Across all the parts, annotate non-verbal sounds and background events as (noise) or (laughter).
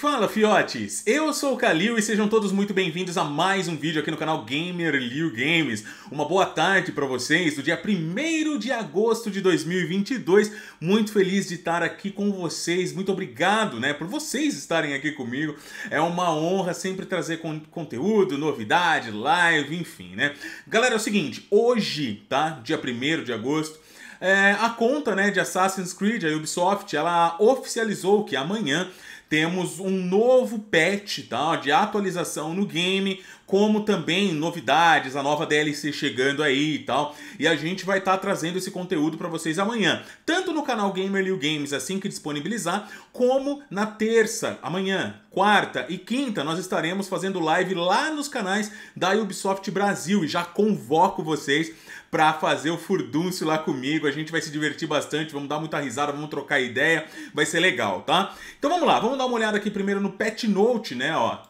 Fala fiotes, eu sou o Kalil e sejam todos muito bem-vindos a mais um vídeo aqui no canal Gamer Liu Games. Uma boa tarde para vocês do dia 1 de agosto de 2022. Muito feliz de estar aqui com vocês. Muito obrigado, né, por vocês estarem aqui comigo. É uma honra sempre trazer con conteúdo, novidade, live, enfim, né? Galera, é o seguinte, hoje, tá? Dia 1 de agosto, é, a conta né, de Assassin's Creed, a Ubisoft, ela oficializou que amanhã temos um novo patch tá, de atualização no game, como também novidades, a nova DLC chegando aí e tal. E a gente vai estar tá trazendo esse conteúdo para vocês amanhã, tanto no canal Gamer Liu Games assim que disponibilizar, como na terça, amanhã, quarta e quinta nós estaremos fazendo live lá nos canais da Ubisoft Brasil e já convoco vocês para fazer o furdúncio lá comigo. A gente vai se divertir bastante, vamos dar muita risada, vamos trocar ideia, vai ser legal, tá? Então vamos lá, vamos dar uma olhada aqui primeiro no Pet Note, né, ó.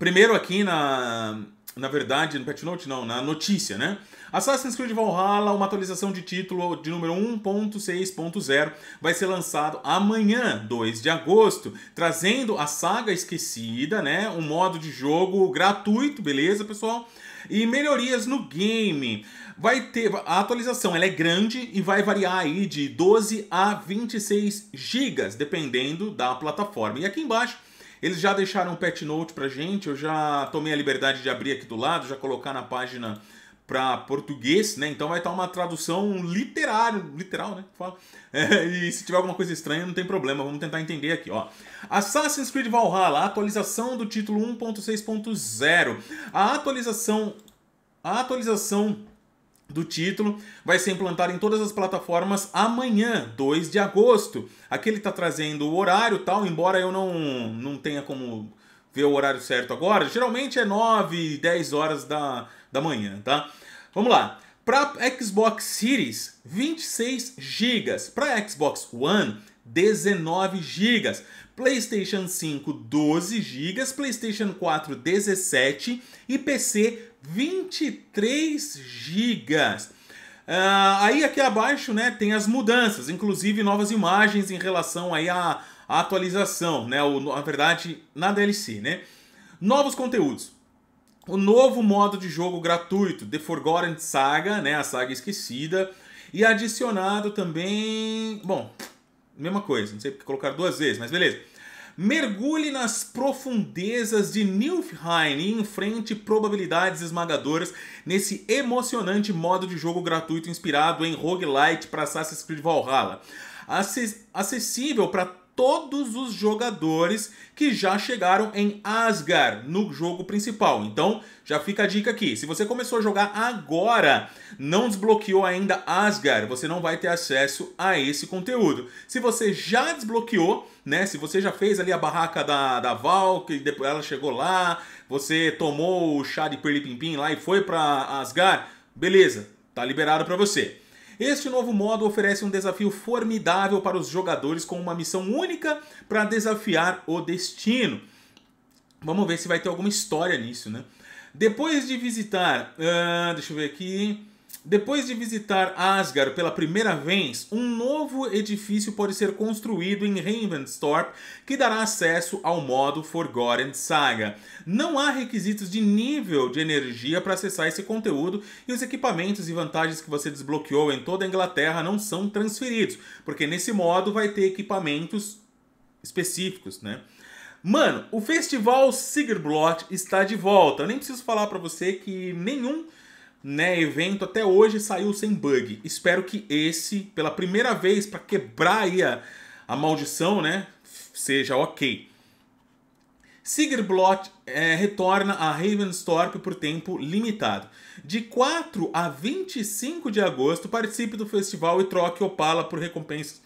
Primeiro aqui na, na verdade, no patch note não, na notícia, né? Assassin's Creed Valhalla, uma atualização de título de número 1.6.0, vai ser lançado amanhã, 2 de agosto, trazendo a saga esquecida, né? Um modo de jogo gratuito, beleza, pessoal? E melhorias no game. Vai ter a atualização, ela é grande e vai variar aí de 12 a 26 gigas, dependendo da plataforma. E aqui embaixo eles já deixaram o pet note pra gente, eu já tomei a liberdade de abrir aqui do lado, já colocar na página para português, né? Então vai estar tá uma tradução literária, literal, né? (laughs) É, e se tiver alguma coisa estranha, não tem problema, vamos tentar entender aqui, ó. Assassin's Creed Valhalla, atualização do título 1.6.0. A atualização a atualização do título vai ser implantado em todas as plataformas amanhã, 2 de agosto. Aqui ele está trazendo o horário tal, embora eu não, não tenha como ver o horário certo agora. Geralmente é 9, 10 horas da, da manhã, tá? Vamos lá. Para Xbox Series, 26 GB. Para Xbox One, 19 GB. PlayStation 5 12 GB, PlayStation 4 17 e PC 23 GB. Uh, aí aqui abaixo né, tem as mudanças, inclusive novas imagens em relação aí à, à atualização, né, ou, na verdade na DLC. Né? Novos conteúdos. O novo modo de jogo gratuito, The Forgotten Saga, né, a saga esquecida, e adicionado também. Bom, mesma coisa, não sei porque colocar duas vezes, mas beleza. Mergulhe nas profundezas de Nilfheim e enfrente probabilidades esmagadoras nesse emocionante modo de jogo gratuito inspirado em roguelite para Assassin's Creed Valhalla. acessível para todos os jogadores que já chegaram em Asgard no jogo principal. Então, já fica a dica aqui. Se você começou a jogar agora, não desbloqueou ainda Asgard, você não vai ter acesso a esse conteúdo. Se você já desbloqueou, né, se você já fez ali a barraca da, da Val, que depois ela chegou lá, você tomou o chá de perlipimpim lá e foi para Asgard, beleza, tá liberado para você. Este novo modo oferece um desafio formidável para os jogadores com uma missão única para desafiar o destino. Vamos ver se vai ter alguma história nisso, né? Depois de visitar, uh, deixa eu ver aqui, depois de visitar Asgard pela primeira vez, um novo edifício pode ser construído em Ravensthorpe que dará acesso ao modo Forgotten Saga. Não há requisitos de nível de energia para acessar esse conteúdo e os equipamentos e vantagens que você desbloqueou em toda a Inglaterra não são transferidos, porque nesse modo vai ter equipamentos específicos, né? Mano, o festival Sigerblot está de volta. Eu nem preciso falar para você que nenhum né, evento até hoje saiu sem bug. Espero que esse, pela primeira vez, para quebrar aí a, a maldição, né, seja ok. Sigurblot é, retorna a Ravenstorp por tempo limitado. De 4 a 25 de agosto, participe do festival e troque Opala por recompensas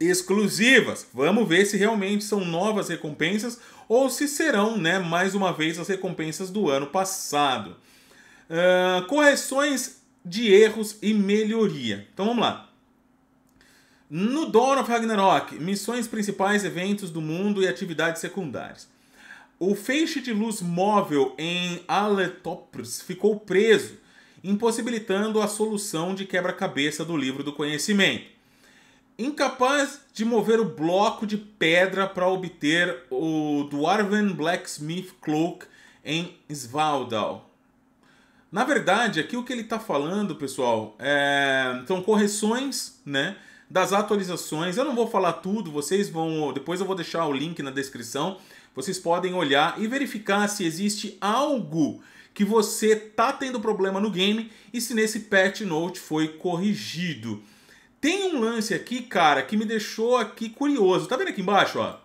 exclusivas. Vamos ver se realmente são novas recompensas ou se serão, né, mais uma vez as recompensas do ano passado. Ah, correções de erros e melhoria. Então vamos lá. No Dawn of Ragnarok, missões principais, eventos do mundo e atividades secundárias. O feixe de luz móvel em Aletopris ficou preso, impossibilitando a solução de quebra-cabeça do livro do conhecimento. Incapaz de mover o bloco de pedra para obter o Dwarven Blacksmith Cloak em Svaldal. Na verdade, aqui o que ele está falando, pessoal, é... são correções, né? Das atualizações. Eu não vou falar tudo, vocês vão. Depois eu vou deixar o link na descrição. Vocês podem olhar e verificar se existe algo que você tá tendo problema no game e se nesse patch note foi corrigido. Tem um lance aqui, cara, que me deixou aqui curioso. Tá vendo aqui embaixo, ó?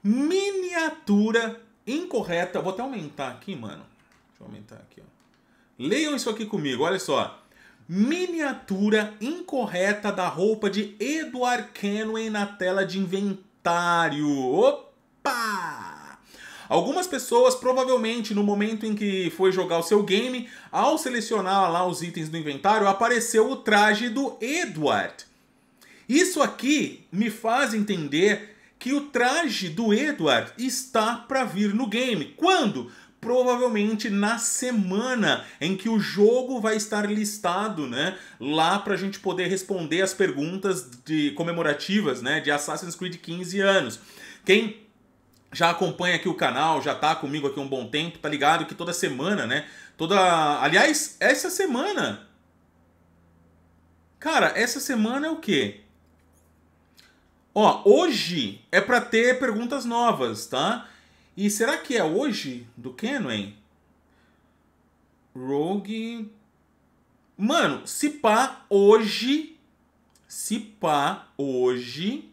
Miniatura incorreta. Vou até aumentar aqui, mano. Deixa eu aumentar aqui, ó. Leiam isso aqui comigo, olha só. Miniatura incorreta da roupa de Edward Kenway na tela de inventário. Opa! Algumas pessoas, provavelmente no momento em que foi jogar o seu game, ao selecionar lá os itens do inventário, apareceu o traje do Edward. Isso aqui me faz entender que o traje do Edward está para vir no game. Quando? provavelmente na semana em que o jogo vai estar listado, né? Lá para a gente poder responder as perguntas de comemorativas, né? De Assassin's Creed 15 anos. Quem já acompanha aqui o canal, já tá comigo aqui um bom tempo, tá ligado que toda semana, né? Toda, aliás, essa semana. Cara, essa semana é o quê? Ó, hoje é para ter perguntas novas, tá? E será que é hoje do Kenway? Rogue. Mano, se pá hoje. Se pá hoje.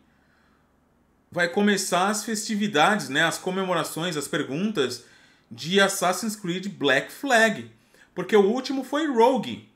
Vai começar as festividades, né? As comemorações, as perguntas de Assassin's Creed Black Flag. Porque o último foi Rogue.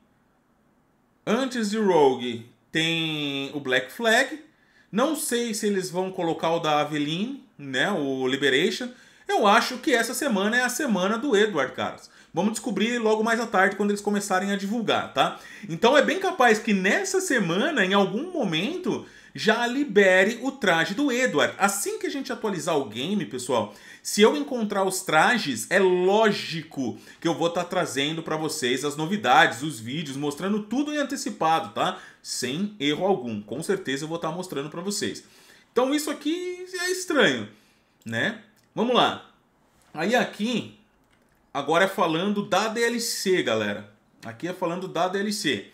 Antes de Rogue tem o Black Flag. Não sei se eles vão colocar o da Aveline, né? O Liberation. Eu acho que essa semana é a semana do Edward, caras. Vamos descobrir logo mais à tarde quando eles começarem a divulgar, tá? Então é bem capaz que nessa semana, em algum momento, já libere o traje do Edward. Assim que a gente atualizar o game, pessoal, se eu encontrar os trajes, é lógico que eu vou estar tá trazendo para vocês as novidades, os vídeos, mostrando tudo em antecipado, tá? Sem erro algum. Com certeza eu vou estar tá mostrando para vocês. Então isso aqui é estranho, né? Vamos lá. Aí aqui, agora é falando da DLC, galera. Aqui é falando da DLC.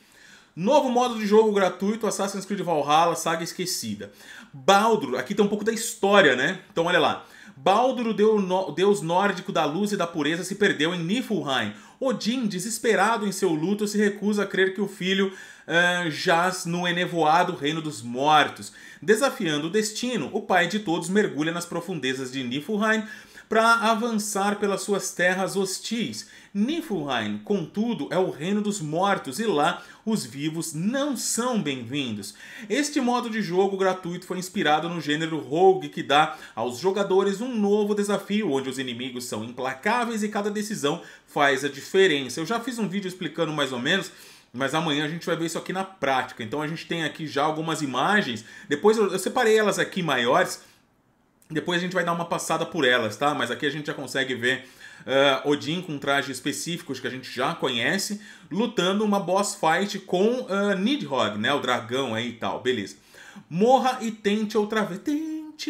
Novo modo de jogo gratuito, Assassin's Creed Valhalla, Saga Esquecida. Baldur, aqui tem um pouco da história, né? Então olha lá. Baldur, deus nórdico da luz e da pureza, se perdeu em Niflheim, Odin, desesperado em seu luto, se recusa a crer que o filho uh, jaz no enevoado reino dos mortos. Desafiando o destino, o pai de todos mergulha nas profundezas de Niflheim para avançar pelas suas terras hostis Niflheim, contudo, é o reino dos mortos e lá os vivos não são bem-vindos. Este modo de jogo gratuito foi inspirado no gênero rogue que dá aos jogadores um novo desafio onde os inimigos são implacáveis e cada decisão faz a diferença. Eu já fiz um vídeo explicando mais ou menos mas amanhã a gente vai ver isso aqui na prática. Então a gente tem aqui já algumas imagens. Depois eu, eu separei elas aqui maiores. Depois a gente vai dar uma passada por elas, tá? Mas aqui a gente já consegue ver uh, Odin com trajes específicos que a gente já conhece, lutando uma boss fight com uh, Nidhogg, né? O dragão aí e tal, beleza. Morra e tente outra vez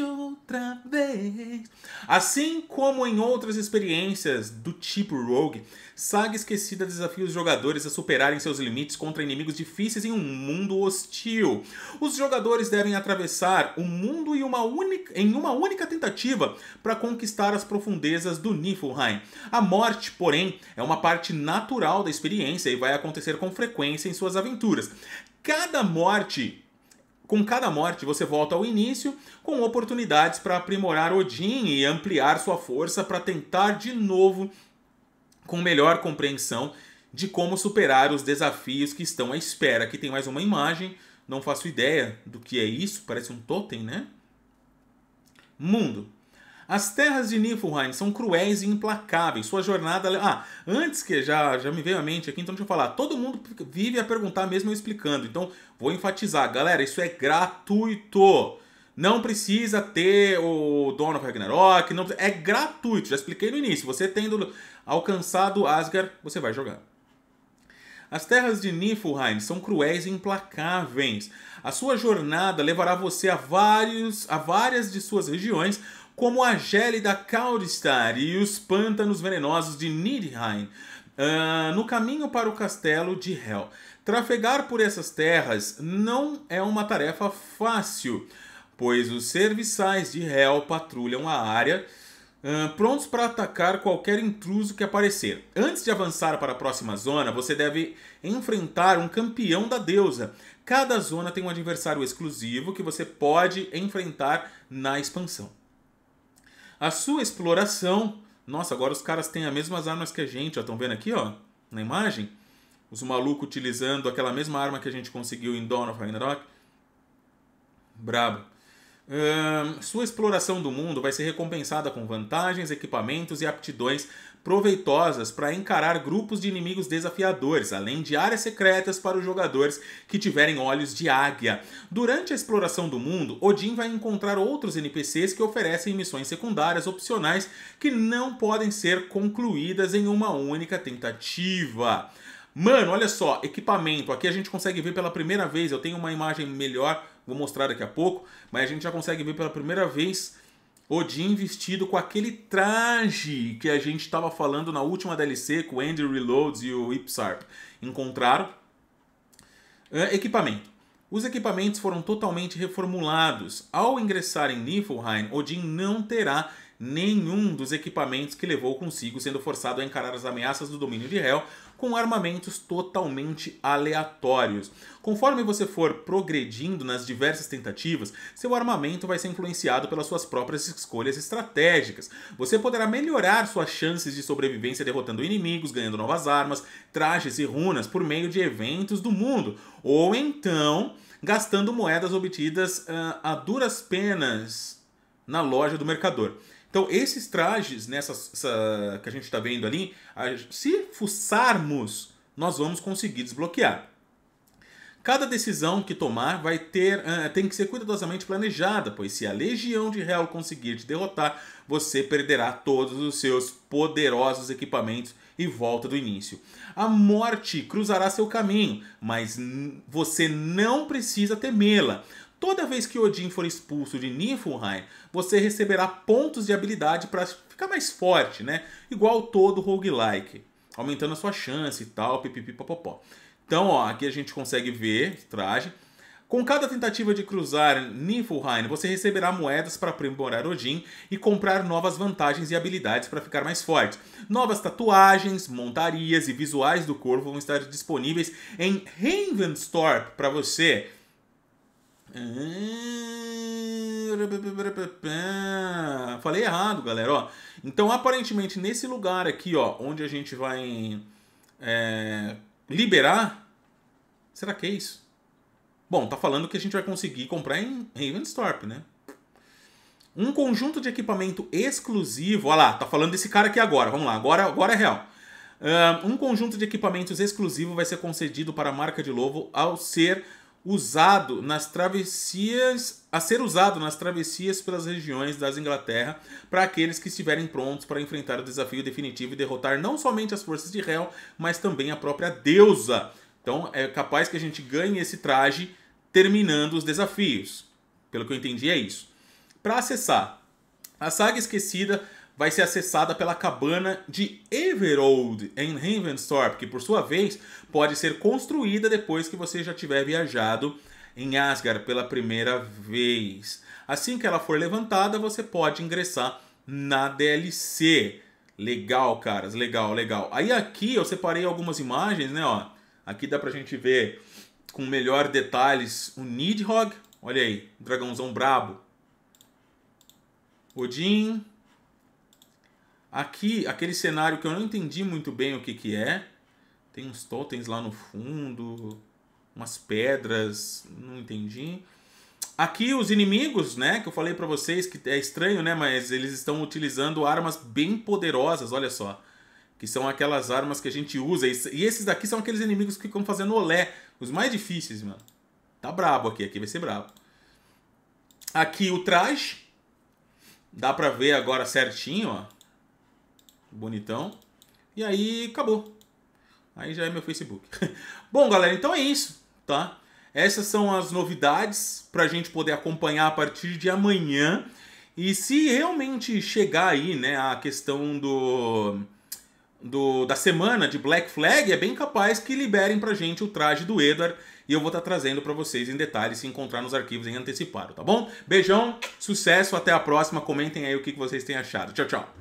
outra vez. Assim como em outras experiências do tipo Rogue, Saga Esquecida desafia os jogadores a superarem seus limites contra inimigos difíceis em um mundo hostil. Os jogadores devem atravessar o mundo em uma única, em uma única tentativa para conquistar as profundezas do Niflheim. A morte, porém, é uma parte natural da experiência e vai acontecer com frequência em suas aventuras. Cada morte com cada morte, você volta ao início, com oportunidades para aprimorar Odin e ampliar sua força para tentar de novo com melhor compreensão de como superar os desafios que estão à espera. Aqui tem mais uma imagem, não faço ideia do que é isso, parece um totem, né? Mundo. As terras de Niflheim são cruéis e implacáveis. Sua jornada. Ah, antes que já, já me veio à mente aqui, então deixa eu falar. Todo mundo vive a perguntar mesmo eu explicando. Então vou enfatizar, galera, isso é gratuito. Não precisa ter o Dono Ragnarok, não é gratuito. Já expliquei no início. Você tendo alcançado Asgard, você vai jogar. As terras de Niflheim são cruéis e implacáveis. A sua jornada levará você a, vários, a várias de suas regiões, como a gélida Kaldistar e os pântanos venenosos de Nidheim, uh, no caminho para o castelo de Hel. Trafegar por essas terras não é uma tarefa fácil, pois os serviçais de Hel patrulham a área Uh, prontos para atacar qualquer intruso que aparecer. Antes de avançar para a próxima zona, você deve enfrentar um campeão da deusa. Cada zona tem um adversário exclusivo que você pode enfrentar na expansão. A sua exploração. Nossa, agora os caras têm as mesmas armas que a gente, Estão vendo aqui, ó? Na imagem? Os malucos utilizando aquela mesma arma que a gente conseguiu em Dawn of Ragnarok. Brabo. Hum, sua exploração do mundo vai ser recompensada com vantagens, equipamentos e aptidões proveitosas para encarar grupos de inimigos desafiadores, além de áreas secretas para os jogadores que tiverem olhos de águia. Durante a exploração do mundo, Odin vai encontrar outros NPCs que oferecem missões secundárias opcionais que não podem ser concluídas em uma única tentativa. Mano, olha só, equipamento. Aqui a gente consegue ver pela primeira vez, eu tenho uma imagem melhor vou mostrar daqui a pouco, mas a gente já consegue ver pela primeira vez Odin vestido com aquele traje que a gente estava falando na última DLC com o Andy Reloads e o Ipsarp encontraram. É, equipamento. Os equipamentos foram totalmente reformulados. Ao ingressar em Niflheim, Odin não terá nenhum dos equipamentos que levou consigo, sendo forçado a encarar as ameaças do domínio de Hel, com armamentos totalmente aleatórios. Conforme você for progredindo nas diversas tentativas, seu armamento vai ser influenciado pelas suas próprias escolhas estratégicas. Você poderá melhorar suas chances de sobrevivência derrotando inimigos, ganhando novas armas, trajes e runas por meio de eventos do mundo, ou então gastando moedas obtidas uh, a duras penas na loja do mercador. Então, esses trajes, nessas né, essa, que a gente está vendo ali, se fuçarmos, nós vamos conseguir desbloquear. Cada decisão que tomar vai ter, uh, tem que ser cuidadosamente planejada, pois se a legião de Hell conseguir te derrotar, você perderá todos os seus poderosos equipamentos e volta do início. A morte cruzará seu caminho, mas você não precisa temê-la. Toda vez que Odin for expulso de Niflheim, você receberá pontos de habilidade para ficar mais forte, né? Igual todo roguelike, aumentando a sua chance e tal, pipipipopopó. Então, ó, aqui a gente consegue ver traje. Com cada tentativa de cruzar Niflheim, você receberá moedas para aprimorar Odin e comprar novas vantagens e habilidades para ficar mais forte. Novas tatuagens, montarias e visuais do corpo vão estar disponíveis em Ravenstorp para você Hum, falei errado, galera. Ó. Então, aparentemente, nesse lugar aqui, ó, onde a gente vai é, liberar. Será que é isso? Bom, tá falando que a gente vai conseguir comprar em Ravenstorp, né? Um conjunto de equipamento exclusivo. Olha lá, tá falando desse cara aqui agora. Vamos lá, agora, agora é real. Hum, um conjunto de equipamentos exclusivo vai ser concedido para a marca de Lobo ao ser usado nas travessias a ser usado nas travessias pelas regiões das Inglaterra para aqueles que estiverem prontos para enfrentar o desafio definitivo e derrotar não somente as forças de Réu mas também a própria deusa. Então é capaz que a gente ganhe esse traje terminando os desafios. Pelo que eu entendi é isso. Para acessar a saga esquecida, vai ser acessada pela cabana de Everold em Ravensthorpe, que por sua vez pode ser construída depois que você já tiver viajado em Asgard pela primeira vez. Assim que ela for levantada, você pode ingressar na DLC. Legal, caras, legal, legal. Aí aqui eu separei algumas imagens, né, ó. Aqui dá pra gente ver com melhor detalhes o Nidhogg. Olha aí, um dragãozão brabo. Odin, Aqui, aquele cenário que eu não entendi muito bem o que, que é. Tem uns totens lá no fundo, umas pedras, não entendi. Aqui os inimigos, né, que eu falei para vocês que é estranho, né, mas eles estão utilizando armas bem poderosas, olha só. Que são aquelas armas que a gente usa. E esses daqui são aqueles inimigos que ficam fazendo olé. Os mais difíceis, mano. Tá brabo aqui, aqui vai ser brabo. Aqui o traje. Dá pra ver agora certinho, ó. Bonitão. E aí acabou. Aí já é meu Facebook. (laughs) Bom, galera, então é isso, tá? Essas são as novidades para a gente poder acompanhar a partir de amanhã. E se realmente chegar aí, né, a questão do, do da semana de Black Flag, é bem capaz que liberem pra gente o traje do Edward e eu vou estar tá trazendo para vocês em detalhes se encontrar nos arquivos em antecipado, tá bom? Beijão, sucesso, até a próxima. Comentem aí o que vocês têm achado. Tchau, tchau.